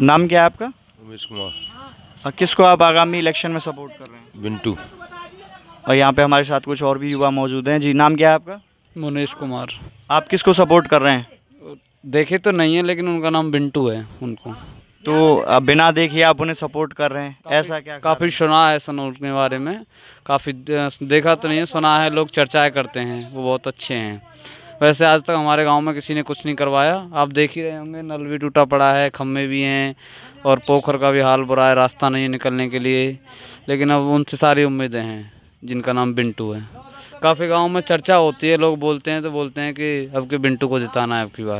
नाम क्या है आपका उमेश कुमार किसको आप आगामी इलेक्शन में सपोर्ट कर रहे हैं बिंटू और यहाँ पे हमारे साथ कुछ और भी युवा मौजूद हैं जी नाम क्या है आपका मुनेश कुमार आप किसको सपोर्ट कर रहे हैं देखे तो नहीं है लेकिन उनका नाम बिंटू है उनको तो बिना देखिए आप उन्हें सपोर्ट कर रहे हैं ऐसा क्या काफ़ी सुना है सन के बारे में काफ़ी देखा तो नहीं है सुना है लोग चर्चाएँ करते हैं वो बहुत अच्छे हैं वैसे आज तक हमारे गांव में किसी ने कुछ नहीं करवाया आप देख ही रहे होंगे नल भी टूटा पड़ा है खम्भे भी हैं और पोखर का भी हाल बुरा है रास्ता नहीं है निकलने के लिए लेकिन अब उनसे सारी उम्मीदें हैं जिनका नाम बिंटू है काफ़ी गाँव में चर्चा होती है लोग बोलते हैं तो बोलते हैं कि अब के बिंटू को जिताना है आपकी बात